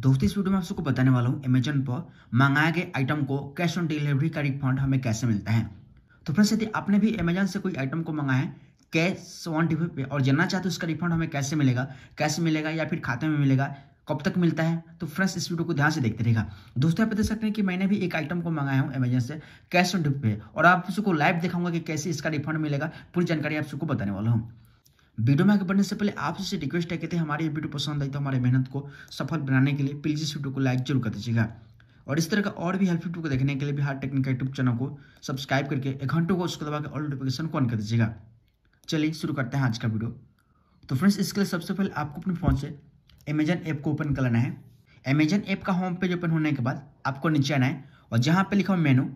दोस्तों इस वीडियो में आप सबको बताने वाला हूँ अमेजन पर मंगाए गए आइटम को कैश ऑन डिलीवरी का रिफंड हमें कैसे मिलता है तो फ्रेंड्स यदि आपने भी अमेजन से कोई आइटम को मंगाया है कैश ऑन डिलीवरी पे और जानना चाहते हो उसका रिफंड हमें कैसे मिलेगा कैसे मिलेगा या फिर खाते में मिलेगा कब तक मिलता है तो फ्रेंड्स इस वीडियो को ध्यान से देखते रहेगा दोस्तों आप देख सकते हैं कि मैंने भी एक आइटम को मंगाया हूँ अमेजन से कैश ऑन डिलीवरी पे और आप सबको लाइव दिखाऊंगा कि कैसे इसका रिफंड मिलेगा पूरी जानकारी आप सबको बताने वाला हूँ वीडियो में आगे बढ़ने से पहले आप सबसे रिक्वेस्ट है कहते हैं हमारी वीडियो पसंद आई तो हमारे मेहनत को सफल बनाने के लिए प्लीज इस वीडियो को लाइक जरूर कर दीजिएगा और इस तरह का और भी हेल्पफुल को देखने के लिए बिहार टेक्निक यूट्यूब चैनल को सब्सक्राइब करके एक घंटों को उसको दबा के ऑल नोटिफिकेशन को ऑन कर दीजिएगा चलिए शुरू करते हैं आज का वीडियो तो फ्रेंड्स इसके लिए सबसे पहले आपको अपने फ़ोन से अमेजन ऐप को ओपन कर लेना है अमेजन ऐप का होम पेज ओपन होने के बाद आपको नीचे आना है और जहाँ पर लिखा हो मेनू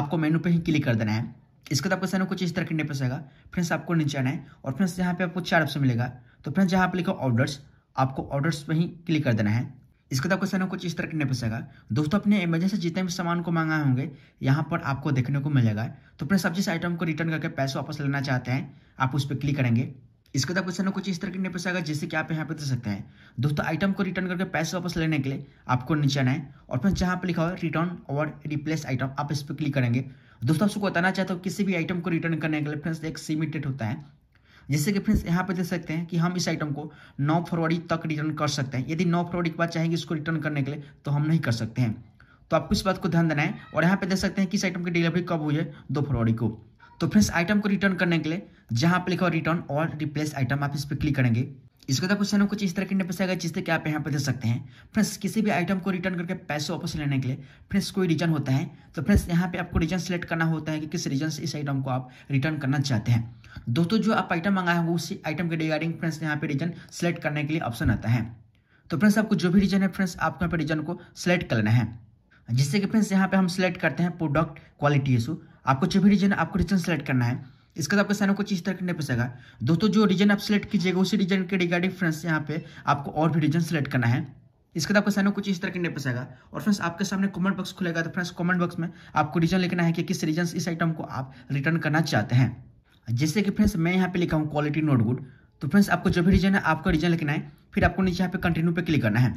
आपको मेनू पर ही क्लिक कर देना है इसके बाद तो आपको कुछ इस तरह करने पर आएगा फ्रेंड्स आपको नीचे आना है और फ्रेंड्स यहाँ पे आपको चार ऑप्शन मिलेगा तो फ्रेंड्स जहाँ पर लिखा ऑर्डर्स आपको ऑर्डर्स पर ही क्लिक कर देना है इसके बाद तो आपको कुछ इस तरह करने पर आएगा दोस्तों अपने इमरजेंसी से जितने भी सामान को मांगा होंगे यहाँ पर आपको देखने को मिल जाएगा तो फ्रेंड्स आप जिस आइटम को रिटर्न करके पैसे वापस लेना चाहते हैं आप उस पर क्लिक करेंगे इसके बाद कुछ ना कुछ इस तरह की नहीं आएगा जैसे कि आप यहाँ पे दे सकते हैं दोस्तों आइटम को रिटर्न करके पैसे वापस लेने के लिए आपको नीचे आना है और फिर जहाँ पे लिखा हुआ है रिटर्न और रिप्लेस आइटम आप इस पर क्लिक करेंगे दोस्तों आप सबको बताना चाहते हो किसी भी आइटम को रिटर्न करने के लिए फ्रेंड्स एक सीमिटेड होता है जैसे कि फ्रेंड्स यहाँ पे देख सकते हैं कि हम इस आइटम को नौ फरवरी तक रिटर्न कर सकते हैं यदि नौ फरवरी के बाद चाहेंगे इसको रिटर्न करने के लिए तो हम नहीं कर सकते हैं तो आपको इस बात को ध्यान देना है और यहाँ पे देख सकते हैं कि इस आइटम की डिलीवरी कब हुई है दो फरवरी को तो फ्रेंड्स आइटम को रिटर्न करने के लिए जहां पर लिखा हो रिटर्न और रिप्लेस आइटम आप इस पर क्लिक करेंगे इसके बाद कुछ कुछ इस तरह के पैसे आएगा जिससे कि आप यहाँ पर दे सकते हैं फ्रेंड्स किसी भी आइटम को रिटर्न करके पैसे वापस लेने के लिए फ्रेंड्स कोई रीजन होता है तो फ्रेंड्स यहाँ पे आपको रीजन सेलेक्ट करना होता है कि किस रीजन से इस आइटम को आप रिटर्न करना चाहते हैं दोस्तों जो आप आइटम मंगाए हैं उसी आइटम के रिगार्डिंग फ्रेंड्स यहाँ पे रीजन सेलेक्ट करने के लिए ऑप्शन आता है तो फ्रेंड्स आपको जो भी रीजन है फ्रेंड्स आपको यहाँ पे रीजन को सिलेक्ट करना है जिससे कि फ्रेंड्स यहाँ पे हम सेलेक्ट करते हैं प्रोडक्ट क्वालिटी इशू आपको जो भी रीजन आपको रीजन सेलेक्ट करना है इसके बाद आपके सामने कुछ इस तरह करने पड़ेगा दोस्तों जो रीजन आप सिलेक्ट कीजिएगा उसी रीजन के रिगार्डिंग फ्रेंड्स यहाँ पे आपको और भी रीजन सेलेक्ट करना है इसके बाद आपके सामने कुछ इस तरह करने पड़ेगा और फ्रेंड्स आपके सामने कमेंट बॉक्स खुलेगा तो फ्रेंड्स कॉमेंट बॉक्स में आपको रीजन लिखना है कि किस रीजन इस आइटम को आप रिटर्न करना चाहते हैं जैसे कि फ्रेंड्स मैं यहाँ पे लिखा हूँ क्वालिटी नोट गुड तो फ्रेंड्स आपको जो भी रीजन है आपका रीजन लिखना है फिर आपको नीचे यहाँ पे कंटिन्यू पे क्लिक करना है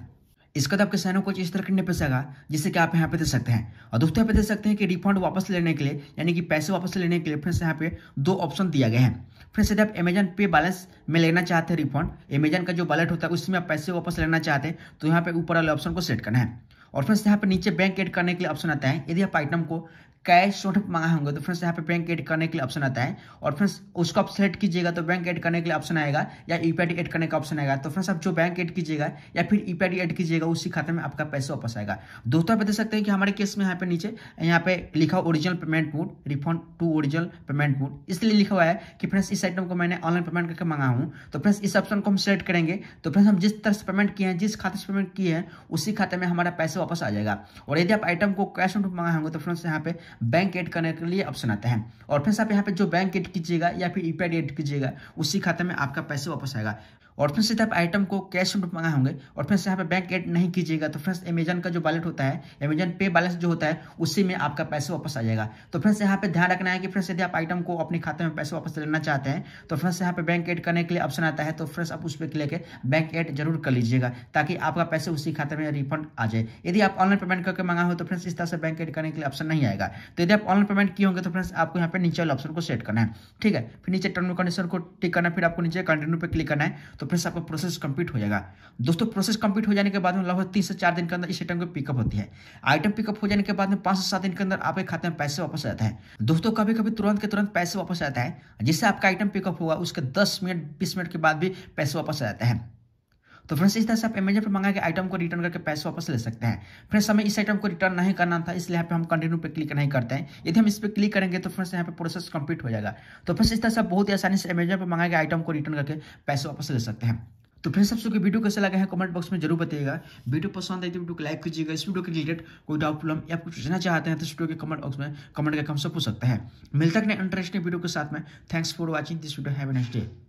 इसके बाद आपके साइनों को इस तरह करने पे सगा जिससे कि आप यहाँ पे दे सकते हैं और दोस्तों यहाँ पे दे सकते हैं कि रिफंड वापस लेने के लिए यानी कि पैसे वापस लेने के लिए फ्रेंड्स यहाँ पे दो ऑप्शन दिया गया है फ्रेंड्स यदि आप अमेजन पे बैलेंस में लेना चाहते हैं रिफंड अमेजन का जो बैलेट होता है उसमें आप पैसे वापस लेना चाहते हैं तो यहाँ पे ऊपर वाले ऑप्शन को सेट करना है और फ्रेंड्स यहाँ पे नीचे बैंक एड करने के लिए ऑप्शन आता है यदि आप आइटम को कैश टोटल मांगा होंगे तो फ्रेंड्स यहाँ पे बैंक ऐड करने के लिए ऑप्शन आता है और फ्रेंड्स उसको आप सेलेक्ट कीजिएगा तो बैंक ऐड करने के लिए ऑप्शन आएगा या यू पी ऐड करने का ऑप्शन आएगा तो फ्रेंड्स आप जो बैंक ऐड कीजिएगा या फिर यू पी ऐड कीजिएगा उसी खाते में आपका पैसा वापस आएगा दोस्तों आप देख सकते हैं कि हमारे केस में यहाँ पे नीचे यहाँ पे लिखा original payment mode refund to original payment mode इसलिए लिखा हुआ है कि फ्रेंड्स इस आइटम को मैंने ऑनलाइन पेमेंट करके मांगा हूँ तो फ्रेंड्स इस ऑप्शन को हम सेलेक्ट करेंगे तो फ्रेंड्स हम जिस तरह से पेमेंट किए हैं जिस खाते से पेमेंट किए हैं उसी खाते में हमारा पैसा वापस आ जाएगा और यदि आप आइटम को कैश ऑन मांगा होंगे तो फ्रेंड्स यहाँ पे बैंक एड करने के लिए ऑप्शन आता है और फिर आप यहाँ पे जो बैंक एड कीजिएगा या फिर यूपीआई एड कीजिएगा उसी खाते में आपका पैसे वापस आएगा और फ्रेंड्स यदि आप आइटम को कैश में मंगाए होंगे और फ्रेंड्स यहाँ पे बैंक एड नहीं कीजिएगा तो फ्रेंड्स अमेजन का जो वैलेट होता है अमेजन पे बैलेंस जो होता है उसी में आपका पैसे वापस आ जाएगा तो फ्रेंड्स यहाँ पे ध्यान रखना है कि फ्रेंड्स यदि आप आइटम को अपने खाते में पैसे वापस लेना चाहते हैं तो फ्रेंड्स यहाँ पे बैंक एड करने के लिए ऑप्शन आता है तो फ्रेंड्स आप उस पर क्लिक बैंक एड जरूर कर लीजिएगा ताकि आपका पैसे उसी खाते में रिफंड आ जाए यदि आप ऑनलाइन पेमेंट करके मंगा हो तो फ्रेंड्स इस तरह से बैंक एड करने के लिए ऑप्शन नहीं आएगा तो यदि आप ऑनलाइन पेमेंट किए होंगे तो फ्रेंड्स आपको यहाँ पे नीचे ऑप्शन को सेट करना है ठीक है फिर नीचे टर्म कंडीशन को टिक करना फिर आपको नीचे कंटिन्यू पे क्लिक करना है तो फिर से आपका प्रोसेस कंप्लीट हो जाएगा दोस्तों प्रोसेस कंप्लीट हो जाने के बाद में लगभग तीन से चार दिन के अंदर इस आइटम की पिकअप होती है आइटम पिकअप हो जाने के बाद में पांच से सात दिन के अंदर आपके खाते में पैसे वापस आता है दोस्तों कभी कभी तुरंत के तुरंत पैसे वापस आता है जिससे आपका आइटम पिकअप होगा उसके दस मिनट बीस मिनट के बाद भी पैसे वापस आ जाता है तो फ्रेंड्स इस तरह से आप अमेजन पर मंगाए गए आइटम को रिटर्न करके पैसे वापस ले सकते हैं फ्रेंड्स हमें इस आइटम को रिटर्न नहीं करना था इसलिए यहाँ पे हम कंटिन्यू पे क्लिक नहीं करते हैं यदि हम इस पर क्लिक करेंगे तो फ्रेंड्स यहाँ पे प्रोसेस कंप्लीट हो जाएगा तो फ्रेंड्स इस तरह से बहुत ही आसानी से अमेजन पर मंगा गए आइटम को रिटर्न करके पैसे वापस ले सकते हैं तो फ्रेंड्स सबसे वीडियो कैसे लगा है कमेंट बॉक्स में जरूर बताइएगा वीडियो पसंद है तो वीडियो को लाइक कीजिएगा इस वीडियो के रिलेटेड कोई डाउट प्रॉब्लम या कुछ पूछना चाहते हैं तो वीडियो के कमेंट बॉक्स में कमेंट करके हमसे पूछ सकते हैं मिलता है इंटरेस्टिंग वीडियो के साथ में thanks for watching this video have next day